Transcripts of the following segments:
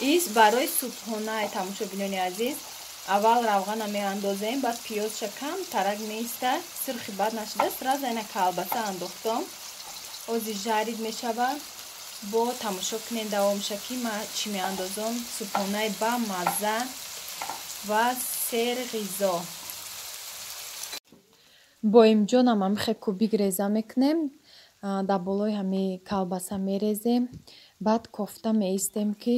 из барои субҳонае тамошобинони азиз аввал равғана меандозем баъд пиёзша кам тарак меиста сирхи бад нашуда сразу яна калбаса андохтом ози жарид мешавад бо тамошо кунем давомша ки ма чӣ меандозам субҳонае ба мазза ва сер ғизо боимҷонам амихе кӯби греза мекунем дар болои ҳами калбаса мерезем баъд кофта меистем ки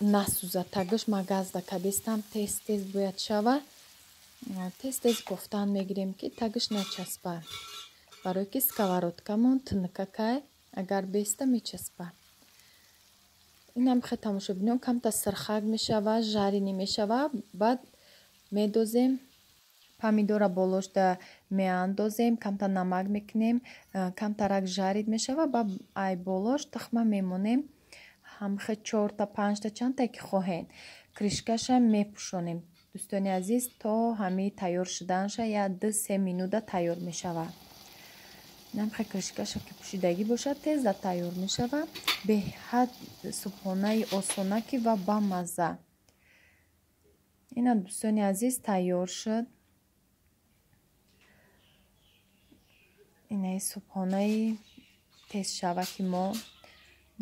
насузад тардош магазда кабистам тез-тез бояд шава тез-тез гуфтан мегирем ки тагиш начаспа барои ки сковородкамон тинка кай агар беста мечаспа инам хе тамошо бинем камта сырхак мешава жарини мешава баъд медозем помидора болошда меандозем камта намак мекунем камтарак жарид мешава ба ай болош тахма мемонем ҳамхе чорта панҷта чанда ки хоҳед кришкаша мепӯшонем дӯстони азиз то ҳами тайёр шуданша я ду се минута тайёр мешавад намхе кришкаша ки пӯшидагӣ бошад тезда тайёр мешавад беҳад субҳонаи осонакӣ ва ба маза ина дӯстони азиз тайёр шуд инаи субҳонаи тезшаваки мо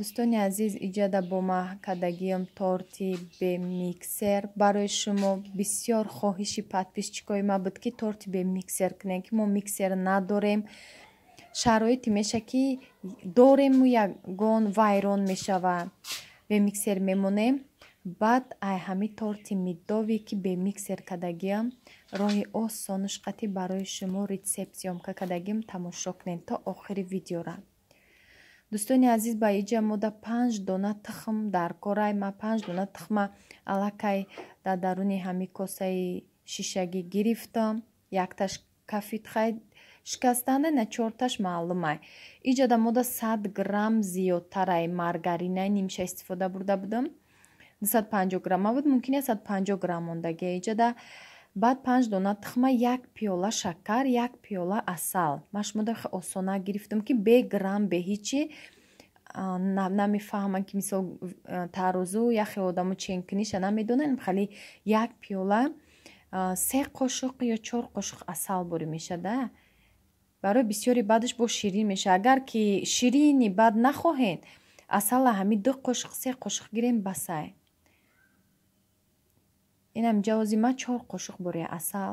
дӯстони азиз иҷода бо маҳкадагиам торти бе миксер барои шумо бисёр хоҳиши подписчикои ма буд ки торти бе миксер кунем ки мо миксер надорем шароити меша ки дорему ягон вайрон мешава бе миксер мемонем баъд ай ҳамин торти миддови ки бе миксер кадагиам роҳи осонушқатӣ барои шумо ретсепсиёмка кадагиам тамошо кунем то охири видеора дӯстони азиз ба иҷа мода панҷ дона тхм дар корай ма панҷ дона тхма аллакай дар даруни ҳамин косаи шишагӣ гирифтам якташ кафитхай шикастанда на чорташ маълумай иҷада мода сад грамм зиёдтарай маргаринаи нимша истифода бурда будам 250 грамма буд мумкин 150 грамм мондагӣ иҷада баъд панҷ дона тхма як пиёла шакар як пиёла асал машумодахе осона гирифтам ки бе грам бе ҳичи намефаҳман ки мисол таарозу яхе одаму ченкниша намедонан хали як пиёла се қошуқ ё чор қошуқ асал борӣ мешада барои бисёри баъдаш бо ширин меша агар ки ширини баъд нахоҳед асала ҳами ду қошуқ се қошуқ гирем басай инам ҷавози ма чор қошуқ бори асал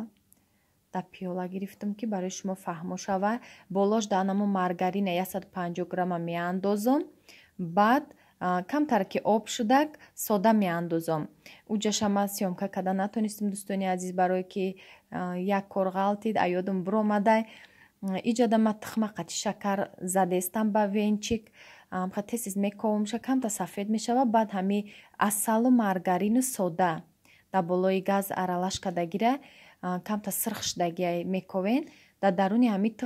да пиёла гирифтам ки барои шумо фаҳмо шава болош данаму маргарина 150 грамма меандозам баъд камтар ки об шудак сода меандозам уҷашама сёмка када натонистам дӯстони азиз барое ки як кор ғалтид а ёдам биромада иҷада ма тихма қати шакар задестам ба венчик амха тез тез мекувамша камта сафед мешава баъд ҳами асалу маргарину сода да болои газ аралашкадагира камта сырхшдагия мековен да даруни ҳами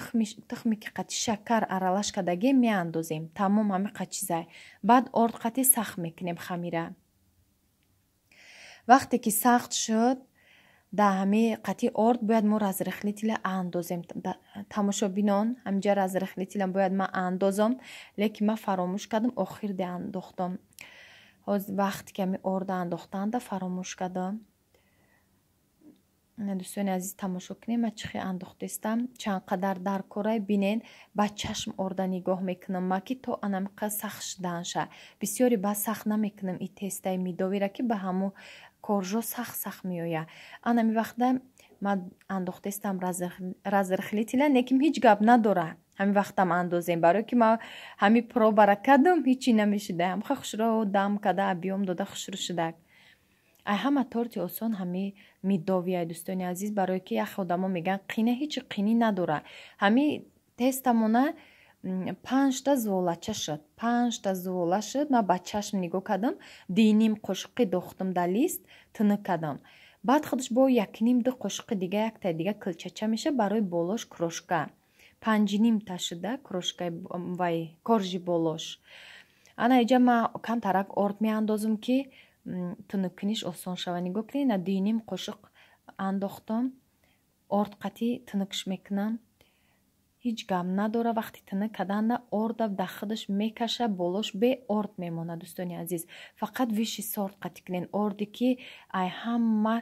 тухми ки қати шакар аралашкадагия меандозем тамом ҳами қачизай баъд орд қати сах мекунем хамира вақте ки сахт шуд да ҳами қати орд бояд мо разрехлитила андозем тамошобинон ҳамиҷа разрехлитила бояд ма андозом лекин ма фаромӯш кардам охирде андохтом ҳоз вақт ками орда андохтанда фаромӯш када дӯстони азиз тамошо кунем ма чихе андохтаистам чанд қадар дар кораи бинен ба чашм орда нигоҳ мекунам ма ки то анамиқа сах шидан ша бисёри ба сах намекунам и тестаи мидовира ки ба ҳаму коржо сах сах меоя анами вақта ма андохтаистам разрхлитила некем ҳеҷ гап надорад ҳамин вақтам андозем барои ки ман ҳамин пробара кадом ҳичи намешидаам ха хушро дам када абиём дода хушро шидак ай ҳама торти осон ҳами медовияй дӯстони азиз барое ки ях одамо меган қина ҳечи қинӣ надорад ҳами тестамона панҷта зволача шуд панҷта звола шуд ман ба чашм нигоҳ кардам динним қошуқи дохтам да лист тинӣқ кардам баъд худаш бо якним ду қошуқи дига яктай дига кӯлчача меша барои болош крошка панҷним та шуда крошкаи вай коржи болош ана иҷа ма кам тарак орд меандозум ки тӯнуккуниш осон шава нигоҳ кунӣ на дуйним қошуқ андохтам орд қатӣ тӯнукш мекунам ҳич гам надора вақти тӯнук каданда орда дахидаш мекаша болош бе орд мемона дӯстони азиз фақат виши сорт қатӣ кунен орде ки ай ҳама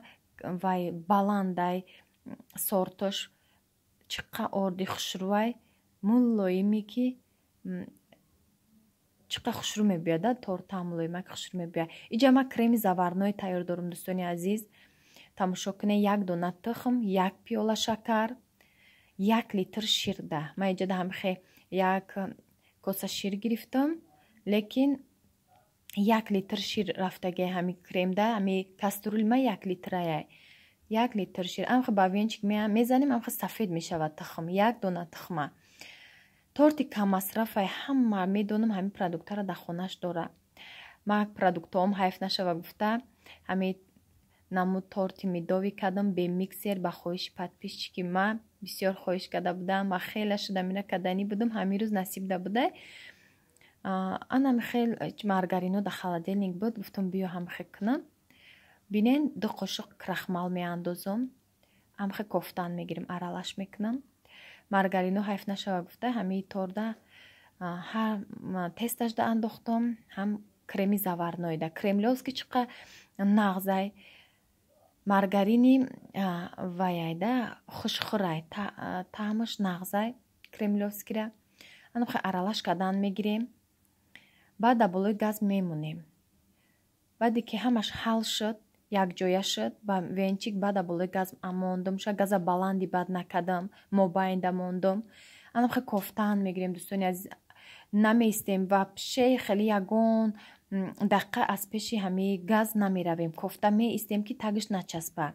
вай баландай сорташ чӣ қаорди хушрувай муллоиме ки чӣ қа хушрӯ мебиёяд да торта муллоима ки хушрӯ мебиёяд иҷа ма креми заварное тайёр дорам дӯстони азиз тамошо кунед як дона тухм як пиёла шакар як литр ширда ман иҷа да ҳамихе як коса шир гирифтам лекин як литр шир рафтагай ҳами кремда ҳами каструлма як литраяй як литр шир амха бавенчик мезаним амха сафед мешавад тухм як дона тухма торти каммасрафай ҳама медонам ҳамин продуктара дар хонааш дора ма продуктаом ҳайф нашава гуфта ҳами наму торти медови кардам бе миксер ба хоҳиши подписчики ма бисёр хоҳиш карда будам ва хеле шуда мира кадани будам ҳамин рӯз насибда буда анам хел маргарино дар холодилник буд гуфтам биё ҳамхе кунам бинен ду қошиқ крахмал меандозам амхе кофтан мегирем аралаш мекунам маргарину ҳайф нашава гуфта ҳамаи торда ҳам тесташда андохтам ҳам креми заварноида кремлёски чиқа нағзай маргарини ваяйда хушхӯрай таъмаш нағзай кремлёвскира анхе аралаш кардан мегирем баъд абулои газ мемунем баъде ки ҳамаш ҳал шуд якҷоя шуд ва венчик баъда болӣ газ амондум шуд газа баланди бад накадам мо баинда мондум анам хе кофтан мегирем дӯстони азиз намеистем ва пше хеле ягон дақиқа аз пеши ҳами газ намеравем кофта меистем ки тагиш начаспа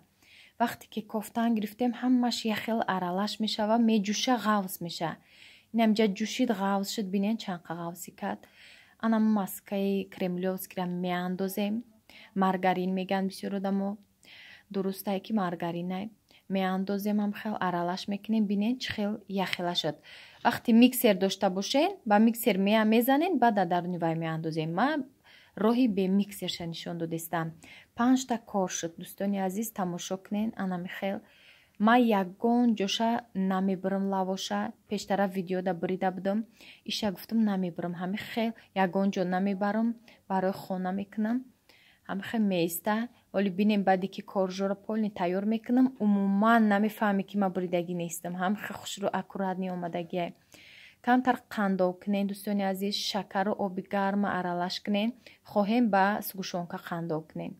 вақте ки кофтан гирифтем ҳамаш яхел аралаш меша ва меҷӯша ғавз меша инам ҷа ҷӯшид ғавз шуд бинен чанқа ғавзи кад анам маскаи кремлевскира меандозем маргарин меган бисёр одамо дурустае ки маргарине меандозем ам хел аралаш мекунем бинен чи хел яхела шад вақти миксер дошта бошен ба миксер меа мезанен баъда дар нивай меандозем ма роҳи бе миксерша нишон додестам панҷта кор шуд дӯстони азиз тамошо кунен анами хел ма ягон ҷоша намебирам лавоша пештара видеода брида будам иша гуфтам намебирам ҳами хел ягон ҷо намебарам барои хона мекунам амихе меиста оли бинем баъде ки коржора полни тайёр мекунам умуман намефаҳме ки ма буридагӣ нестам амихе хушро аккуратни омадагие камтар қандов кунен дӯстони азиз шакару оби гарма аралаш кунен хоҳем ба сугушонка қандов кунен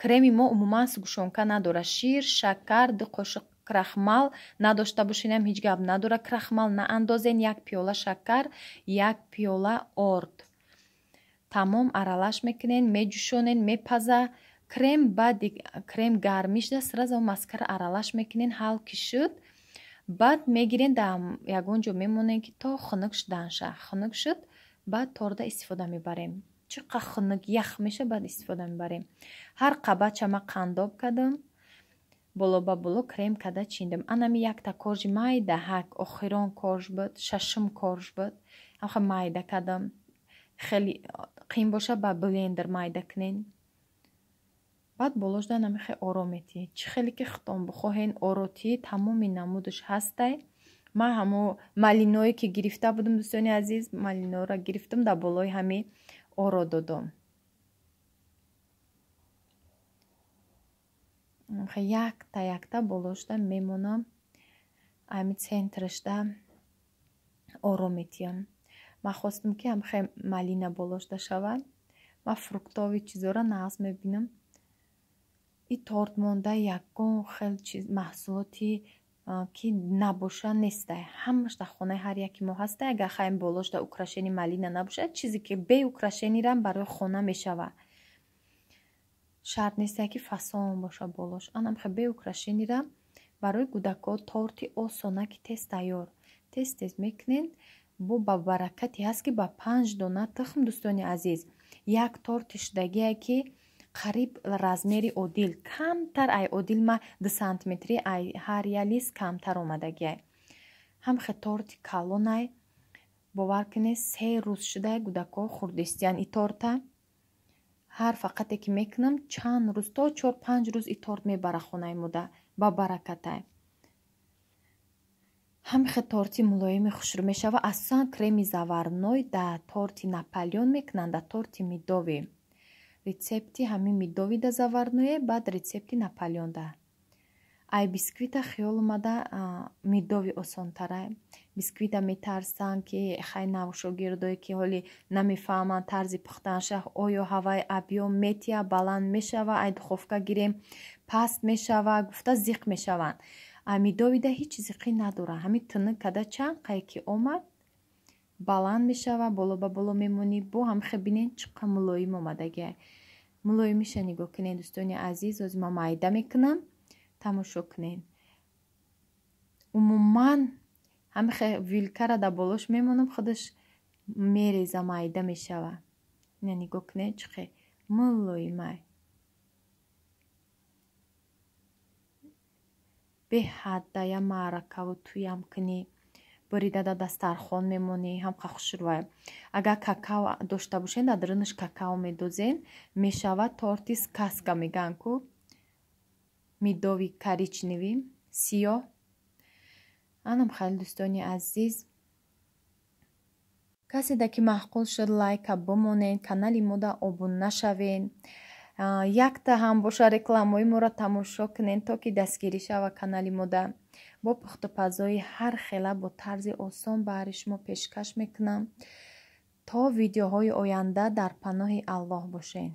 креми мо умуман сугушонка надора шир шакар ду қошиқ крахмал надошта бошенам ҳеҷ гап надора крахмал наандозен як пиёла шакар як пиёла орд тамом аралаш мекунен меҷӯшонен мепаза крем баъди крем гармиш да сразу маскара аралаш мекунен ҳал ки шуд баъд мегирен да ягон ҷо мемонен ки то хунук шудан ша хунук шуд баъд торда истифода мебарем чуқа хунук ях меша баъд истифода мебарем ҳар қабача ма қандоб кадам боло ба боло крем када чиндам анами якта корҷи майда ҳак охирон корҷ буд шашум корҷ буд ха майда кадам хеле қим боша ба блендер майда кунен баъд болошда намехе оро мети чӣ хеле ки хутом бихоҳен оротӣ тамоми намудаш ҳастай ма ҳамо малиное ки гирифта будам дӯстони азиз малиноро гирифтам да болои ҳами оро додам якта якта болошда мемонам ами центрашда оро метиём ман хостум ки амхе малина болошта шавад ман фруктови чизора нағз мебинам и торт монда ягон хел чиз маҳсулоти ки набоша нестай ҳамаш дар хонаи ҳар яки мо ҳастай агар хаем болошта украшени малина набошад чизе ки бе украшениран барои хона мешавад шарт нестай ки фасон боша болош анамхе бе украшениран барои гудако торти осона ки тез тайёр тез тез мекунен бо ба баракате ҳаст ки ба панҷ дона тухм дӯстони азиз як тор тиштагие ки қариб размери одил камтар ай одил ма ду сантиметри ай ҳар я лист камтар омадагиай ҳамхе торти калонай бовар кунед се рӯз шудаи гудако хурдистиян и торта ҳар фақате ки мекунам чанд рӯз то чор панҷ рӯз и торт мебара хонаи муда ба баракатай ҳамихе торти мулоими хушрӯ мешава аслан креми заварной да торти наполеон мекунанд да торти медови рецепти ҳами медови да заварное баъд рецепти наполеон да ай бисквита хиёл омада медови осонтара бисквита метарсан ки хай навшогирдое ки ҳоли намефаҳман тарзи пухтаншах оё ҳавай абё метия баланд мешава ай духовка гирем паст мешава гуфта зиқ мешаванд амидовида ҳеч чизи қи надорад ҳамин тинык када чанд қай ки омад баланд мешава боло ба боло мемонӣ бо ҳамихе бинен чиқа мулоим омадагия мулоимиша нигоҳ кунед дӯстони азиз ози ма майда мекунам тамошо кунед умуман ҳамихе вилкара да болош мемонам худаш мереза майда мешава ина нигоҳ кунед чиқе мулоимай به حد دا یا معرکه و توی هم کنی بریده دا دسترخون میمونی هم خخش روی اگر ککاو داشته باشین در درنش ککاو میدوزین میشوه تورتیس کسکا میگن کو میدوی کاریچ نویم سیو آنم خیلی دوستانی عزیز کسی دا که محقول شد لایک بمونین کانالی مو دا ابون نشوین якта ҳам боша рекламаи моро тамошо кунен то ки дастгирӣ шава канали мода бо пухтупазои ҳар хела бо тарзи осон баҳри шумо пешкаш мекунам то видеоҳои оянда дар паноҳи аллоҳ бошед